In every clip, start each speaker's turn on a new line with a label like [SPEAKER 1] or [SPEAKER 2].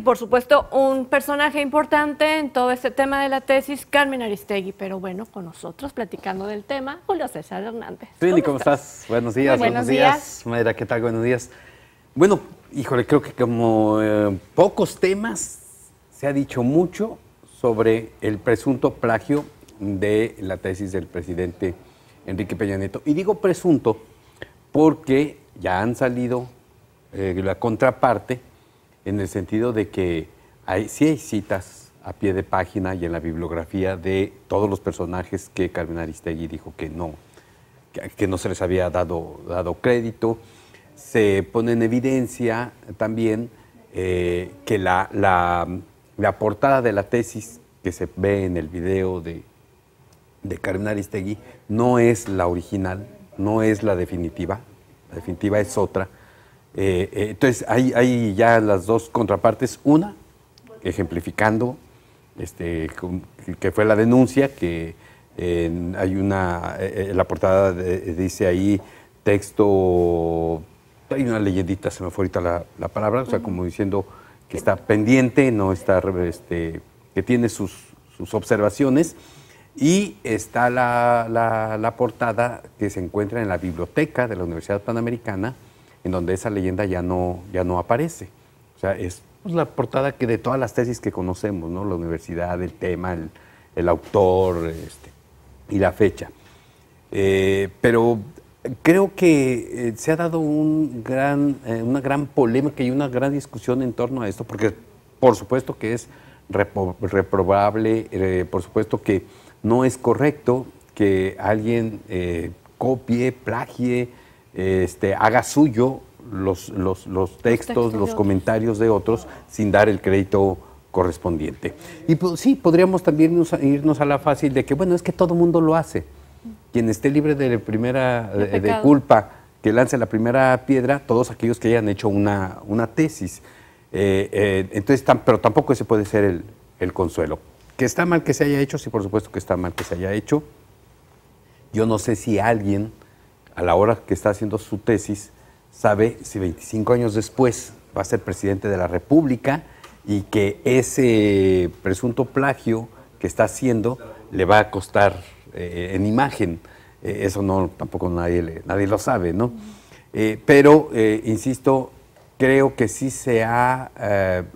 [SPEAKER 1] y por supuesto un personaje importante en todo este tema de la tesis, Carmen Aristegui, pero bueno, con nosotros platicando del tema, Julio César Hernández. ¿cómo,
[SPEAKER 2] estás? Buenos días, buenos, días. ¿qué tal? Buenos días. Bueno, híjole, creo que como eh, pocos temas se ha dicho mucho sobre el presunto plagio de la tesis del presidente Enrique Peña Nieto. Y digo presunto porque ya han salido eh, la contraparte en el sentido de que hay, sí hay citas a pie de página y en la bibliografía de todos los personajes que Carmen Aristegui dijo que no, que, no se les había dado, dado crédito. Se pone en evidencia también eh, que la, portada de la tesis que se ve en el video de Carmen Aristegui no es la original, no es la definitiva, la definitiva es otra, eh, eh, entonces, hay, ya las dos contrapartes. Una, ejemplificando, este, que fue la denuncia, que eh, hay una, la portada dice ahí texto, hay una leyendita, se me fue ahorita la, palabra, o sea, como diciendo que está pendiente, no está, este, que tiene sus, observaciones. Y está la, la portada que se encuentra en la biblioteca de la Universidad Panamericana, en donde esa leyenda ya no, ya no aparece. O sea, es pues, la portada que de todas las tesis que conocemos, ¿no? La universidad, el tema, el, autor este, y la fecha. Eh, pero creo que eh, se ha dado un gran, eh, una gran polémica y una gran discusión en torno a esto, porque por supuesto que es reprobable, por supuesto que no es correcto que alguien copie, plagie, este, haga suyo los, textos, los, comentarios de otros sin dar el crédito correspondiente. Y pues, sí, podríamos también irnos a, la fácil de que, bueno, es que todo mundo lo hace. Quien esté libre de primera de, culpa, que lance la primera piedra, todos aquellos que hayan hecho una, una tesis. Eh, eh, entonces, pero tampoco ese puede ser el, el consuelo. Que está mal que se haya hecho, sí, por supuesto que está mal que se haya hecho. Yo no sé si alguien a la hora que está haciendo su tesis, sabe si 25 años después va a ser presidente de la República y que ese presunto plagio que está haciendo le va a costar eh, en imagen. Eh, eso no tampoco nadie, nadie lo sabe, ¿no? Eh, pero, insisto, creo que sí se ha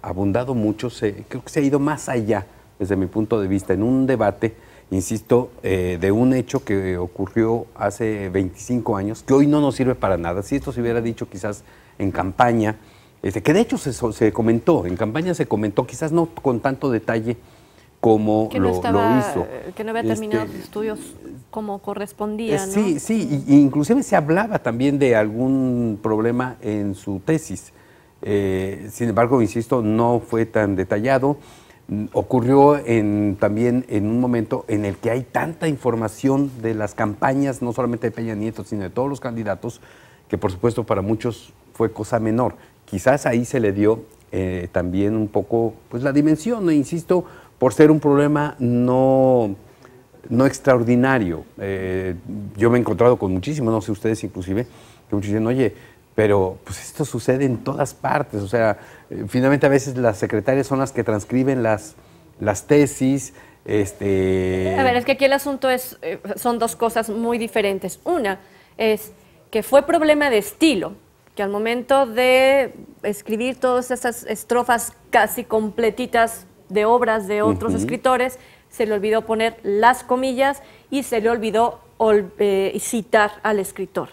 [SPEAKER 2] abundado mucho, creo que se ha ido más allá, desde mi punto de vista, en un debate insisto, eh, de un hecho que ocurrió hace 25 años, que hoy no nos sirve para nada. Si esto se hubiera dicho quizás en campaña, este, que de hecho se, comentó, en campaña se comentó, quizás no con tanto detalle como lo, hizo. Eh, que no había terminado este,
[SPEAKER 1] estudios como correspondía. Eh, sí,
[SPEAKER 2] sí, inclusive se hablaba también de algún problema en su tesis. sin embargo, insisto, no fue tan detallado ocurrió en, también en un momento en el que hay tanta información de las campañas, no solamente de Peña Nieto, sino de todos los candidatos, que por supuesto para muchos fue cosa menor. Quizás ahí se le dio eh, también un poco pues, la dimensión, e insisto, por ser un problema no, no extraordinario. Eh, yo me he encontrado con muchísimos, no sé ustedes inclusive, que muchos dicen, oye, pero pues esto sucede en todas partes. O sea, eh, finalmente a veces las secretarias son las que transcriben las, las tesis. Este... A ver,
[SPEAKER 1] es que aquí el asunto es, eh, son dos cosas muy diferentes. Una es que fue problema de estilo, que al momento de escribir todas esas estrofas casi completitas de obras de otros escritores, se le olvidó poner las comillas y se le olvidó eh, citar al escritor.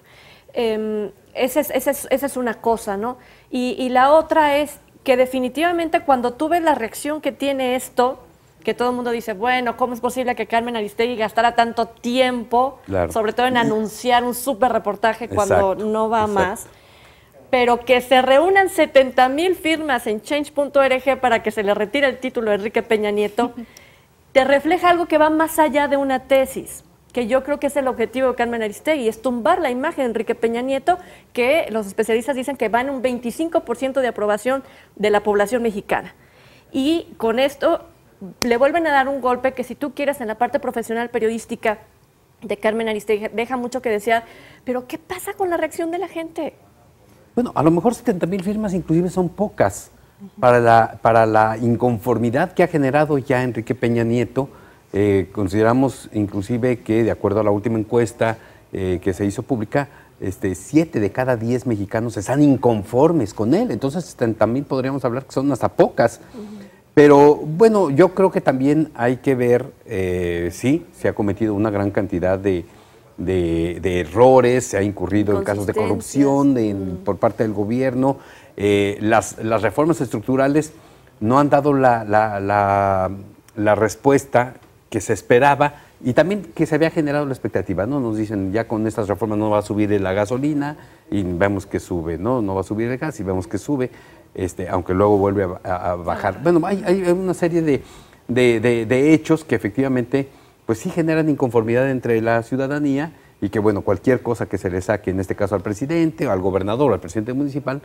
[SPEAKER 1] Em, esa es, una cosa, ¿no? Y, la otra es que definitivamente cuando tú ves la reacción que tiene esto, que todo el mundo dice, bueno, ¿cómo es posible que Carmen Aristegui gastara tanto tiempo, sobre todo en anunciar un super reportaje cuando no va más? pero que se reúnan 70 mil firmas en change.org para que se le retire el título a Enrique Peña Nieto, te refleja algo que va más allá de una tesis que yo creo que es el objetivo de Carmen Aristegui, es tumbar la imagen de Enrique Peña Nieto, que los especialistas dicen que va en un 25% de aprobación de la población mexicana. Y con esto le vuelven a dar un golpe que si tú quieres en la parte profesional periodística de Carmen Aristegui deja mucho que desear, pero ¿qué pasa con la reacción de la gente?
[SPEAKER 2] Bueno, a lo mejor 70 mil firmas inclusive son pocas para, para la inconformidad que ha generado ya Enrique Peña Nieto eh, consideramos inclusive que, de acuerdo a la última encuesta eh, que se hizo pública, este, siete de cada diez mexicanos están inconformes con él. Entonces este, también podríamos hablar que son hasta pocas. Pero bueno, yo creo que también hay que ver, eh, sí, se ha cometido una gran cantidad de, errores, se ha incurrido en casos de corrupción por parte del gobierno, las, las, reformas estructurales no han dado la, la respuesta que se esperaba y también que se había generado la expectativa, ¿no? Nos dicen, ya con estas reformas no va a subir la gasolina y vemos que sube, ¿no? No va a subir el gas y vemos que sube, este, aunque luego vuelve a, bajar. Bueno, hay, una serie de, de, hechos que efectivamente, pues sí generan inconformidad entre la ciudadanía y que, bueno, cualquier cosa que se le saque, en este caso al presidente, o al gobernador, o al presidente municipal,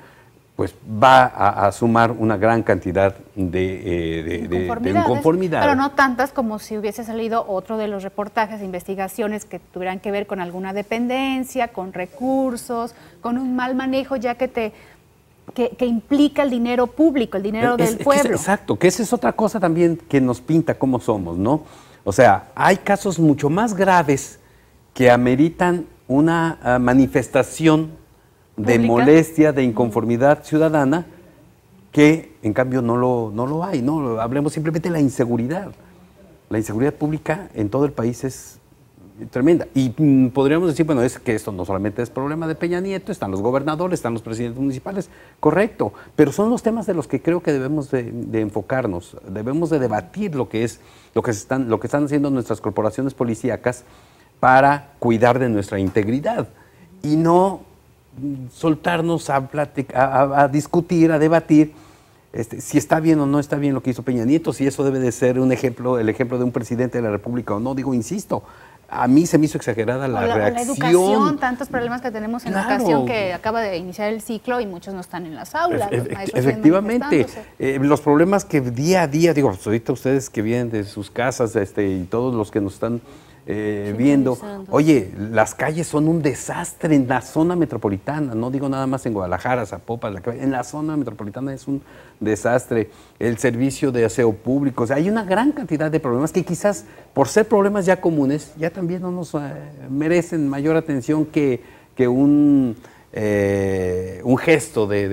[SPEAKER 2] pues va a, sumar una gran cantidad de, eh, conformidad, Pero no tantas como si hubiese salido otro de los reportajes, investigaciones que tuvieran que ver con alguna dependencia, con recursos, con un mal manejo, ya que te... Que, implica el dinero público, el dinero eh, del pueblo. exacto, que esa es otra cosa también que nos pinta cómo somos, ¿no? O sea, hay casos mucho más graves que ameritan una ah, manifestación de molestia, de inconformidad ciudadana, que en cambio no lo, no lo hay, ¿no? Hablemos simplemente de la inseguridad. La inseguridad pública en todo el país es tremenda. Y mm, podríamos decir, bueno, es que esto no solamente es problema de Peña Nieto, están los gobernadores, están los presidentes municipales, correcto, pero son los temas de los que creo que debemos de, enfocarnos, debemos de debatir lo que es, lo que, están, lo que están haciendo nuestras corporaciones policíacas para cuidar de nuestra integridad y no soltarnos a, a, discutir, a debatir este, si está bien o no está bien lo que hizo Peña Nieto, si eso debe de ser un ejemplo, el ejemplo de un presidente de la República o no. Digo, insisto, a mí se me hizo exagerada la, reacción. La educación, tantos problemas que tenemos en la educación que acaba de iniciar el ciclo y muchos no están en las aulas. efectivamente, eh, los problemas que día a día, digo, ahorita ustedes que vienen de sus casas este, y todos los que nos están eh, viendo, oye, las calles son un desastre en la zona metropolitana, no digo nada más en Guadalajara, Zapopan, en la zona metropolitana es un desastre, el servicio de aseo público, sea, hay una gran cantidad de problemas que quizás por ser problemas ya comunes, ya también no nos eh, merecen mayor atención que, que un... Eh, un gesto de,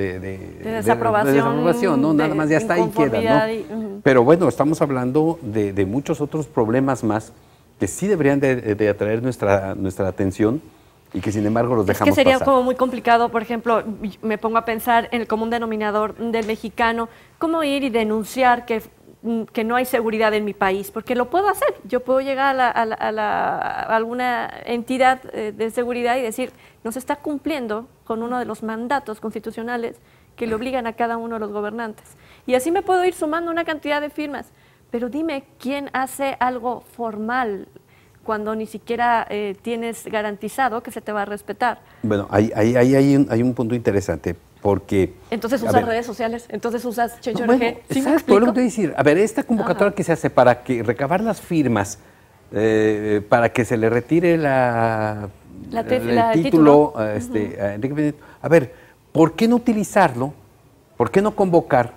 [SPEAKER 2] desaprobación, Nada más ya está ahí queda, ¿no? Pero bueno, estamos hablando de muchos otros problemas más que sí deberían de, atraer nuestra, nuestra atención y que sin embargo los dejamos. Es que sería como
[SPEAKER 1] muy complicado, por ejemplo, me pongo a pensar en el común denominador del mexicano, cómo ir y denunciar que, que no hay seguridad en mi país, porque lo puedo hacer, yo puedo llegar a, alguna entidad eh, de seguridad y decir, no se está cumpliendo con uno de los mandatos constitucionales que le obligan a cada uno de los gobernantes. Y así me puedo ir sumando una cantidad de firmas. Pero dime quién hace algo formal cuando ni siquiera eh, tienes garantizado que se te va a respetar.
[SPEAKER 2] Bueno, ahí, hay, un, hay un punto interesante porque...
[SPEAKER 1] Entonces usas redes sociales, entonces usas no, bueno, ¿Sí ¿Sabes por lo
[SPEAKER 2] que decir? A ver, esta convocatoria que se hace para que recabar las firmas, eh, para que se le retire la,
[SPEAKER 1] el título, este,
[SPEAKER 2] a Enrique Benito. A ver, ¿por qué no utilizarlo? ¿Por qué no convocar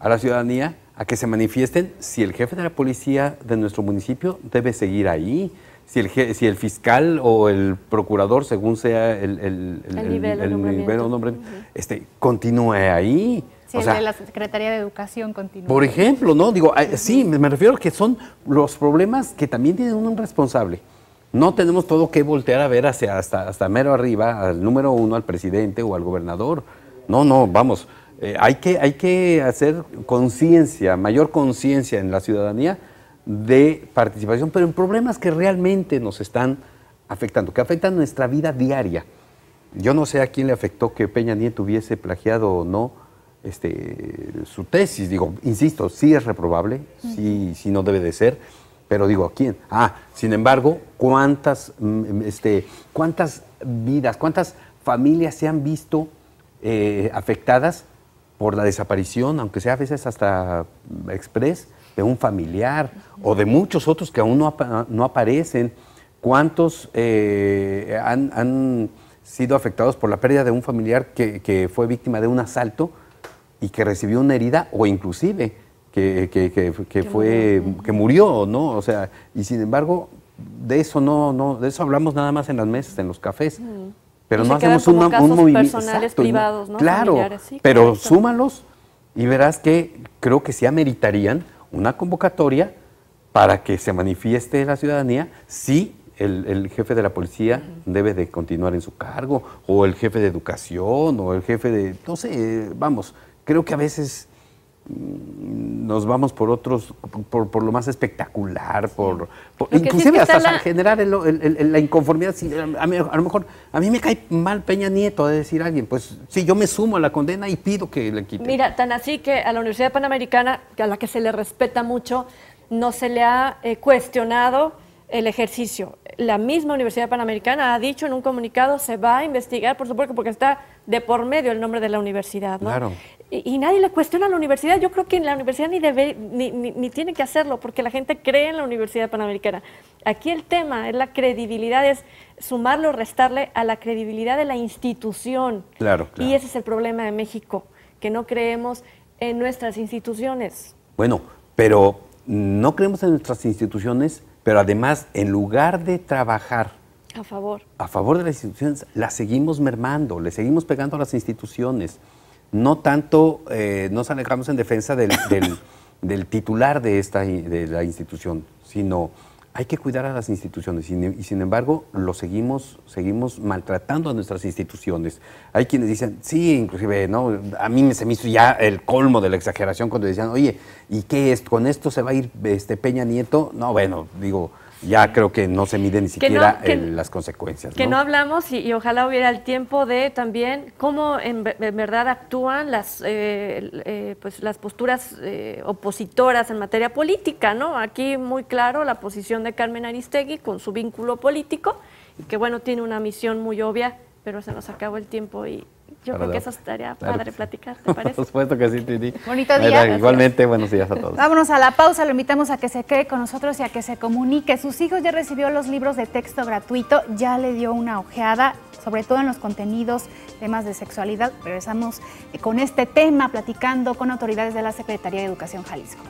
[SPEAKER 2] a la ciudadanía a que se manifiesten si el jefe de la policía de nuestro municipio debe seguir ahí, si el, si el fiscal o el procurador, según sea el, nivel, o nombre, este, continúe ahí. Si de la Secretaría de Educación continúa. Por ejemplo, ¿no? Digo, sí, me refiero a que son los problemas que también tienen un responsable. No tenemos todo que voltear a ver hacia, hasta, hasta mero arriba, al número uno, al presidente o al gobernador. No, no, vamos, eh, hay, que, hay que hacer conciencia, mayor conciencia en la ciudadanía de participación, pero en problemas que realmente nos están afectando, que afectan nuestra vida diaria. Yo no sé a quién le afectó que Peña Nieto hubiese plagiado o no este, su tesis. Digo, insisto, sí es reprobable, sí, sí no debe de ser, pero digo, ¿a quién? Ah, sin embargo, ¿cuántas, mm, este, cuántas vidas, cuántas familias se han visto eh, afectadas por la desaparición, aunque sea a veces hasta express, de un familiar o de muchos otros que aún no, aparecen. ¿Cuántos eh, han, sido afectados por la pérdida de un familiar que, fue víctima de un asalto y que recibió una herida o inclusive que, que, que fue, murió. que murió, ¿no? O sea, y sin embargo, de eso no, no, de eso hablamos nada más en las mesas, en los cafés. Mm. Pero no hacemos un movimiento. personales, privados, ¿no? Claro, pero súmalos y verás que creo que sí ameritarían una convocatoria para que se manifieste la ciudadanía si el, jefe de la policía debe de continuar en su cargo, o el jefe de educación, o el jefe de, no sé, vamos, creo que a veces nos vamos por otros, por, lo más espectacular, por, inclusive hasta generar la inconformidad. a, mí, lo mejor, a mí me cae mal Peña Nieto de decir a alguien, pues sí, yo me sumo a la condena y pido que le quiten.
[SPEAKER 1] Mira, tan así que a la Universidad Panamericana, a la que se le respeta mucho, no se le ha eh, cuestionado el ejercicio. La misma Universidad Panamericana ha dicho en un comunicado, se va a investigar, por supuesto, porque está de por medio el nombre de la universidad, ¿no? Claro. Y, nadie le cuestiona a la universidad. Yo creo que en la universidad ni, debe, ni, tiene que hacerlo, porque la gente cree en la Universidad Panamericana. Aquí el tema es la credibilidad, es sumarlo restarle a la credibilidad de la institución. Claro, claro. Y ese es el problema de México, que no creemos en nuestras instituciones.
[SPEAKER 2] Bueno, pero no creemos en nuestras instituciones, pero además, en lugar de trabajar a favor. A favor de las instituciones, las seguimos mermando, le seguimos pegando a las instituciones. No tanto eh, nos alejamos en defensa del, titular de, esta, de la institución, sino hay que cuidar a las instituciones y, sin embargo lo seguimos, seguimos maltratando a nuestras instituciones. Hay quienes dicen, sí, inclusive, ¿no? A mí me se me hizo ya el colmo de la exageración cuando decían, oye, ¿y qué es? ¿Con esto se va a ir este Peña Nieto? No, bueno, digo, ya creo que no se miden ni siquiera las consecuencias. Que ¿no?
[SPEAKER 1] hablamos y, ojalá hubiera el tiempo de también cómo en, verdad actúan las, eh, eh, pues las posturas eh, opositoras en materia política, ¿no? Aquí muy claro la posición de Carmen Aristegui con su vínculo político y que bueno, tiene una misión muy obvia, pero se nos acabó el tiempo y, yo creo que eso estaría padre platicar, ¿te parece?
[SPEAKER 2] Por supuesto que sí, Titi. Bonito día. igualmente, buenos días a todos.
[SPEAKER 1] Vámonos a la pausa, lo invitamos
[SPEAKER 2] a que se quede con nosotros y a que se comunique. Sus hijos ya recibió los libros de texto gratuito, ya le dio una ojeada, sobre todo en los contenidos, temas de sexualidad. Regresamos eh, con este tema, platicando con autoridades de la Secretaría de Educación Jalisco.